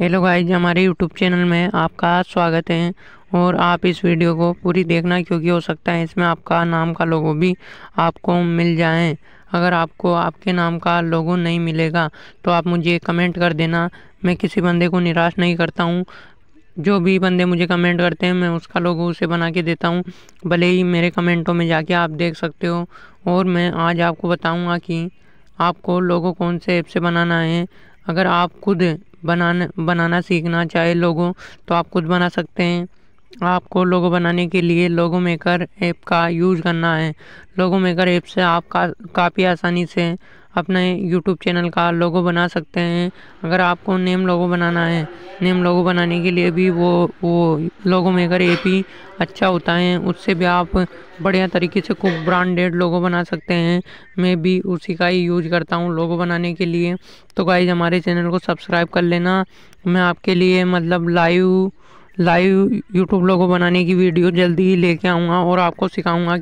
hello guys हमारे YouTube channel में आपका स्वागत है और आप इस वीडियो को पूरी देखना क्योंकि हो सकता है इसमें आपका नाम का लोगो भी आपको मिल जाए अगर आपको आपके नाम का लोगो नहीं मिलेगा तो आप मुझे कमेंट कर देना मैं किसी बंदे को निराश नहीं करता हूँ जो भी बंदे मुझे कमेंट करते हैं मैं उसका लोगो उसे बना के देता हूँ भले ही मेरे कमेंटों में जाके आप देख सकते हो और मैं आज आपको बताऊँगा कि आपको लोगो कौन से ऐप से बनाना है अगर आप खुद बनाना बनाना सीखना चाहे लोगों तो आप खुद बना सकते हैं आपको लोगो बनाने के लिए लोगो मेकर ऐप का यूज़ करना है लोगो मेकर ऐप से आप का काफ़ी आसानी से अपने यूट्यूब चैनल का लोगो बना सकते हैं अगर आपको नेम लोगो बनाना है नेम लोगो बनाने के लिए भी वो वो लोगो मेकर पी अच्छा होता है उससे भी आप बढ़िया तरीके से खूब ब्रांडेड लोगो बना सकते हैं मैं भी उसी का ही यूज करता हूँ लोगो बनाने के लिए तो गाइज हमारे चैनल को सब्सक्राइब कर लेना मैं आपके लिए मतलब लाइव लाइव यूट्यूब लोगो बनाने की वीडियो जल्दी ही लेके आऊँगा और आपको सिखाऊँगा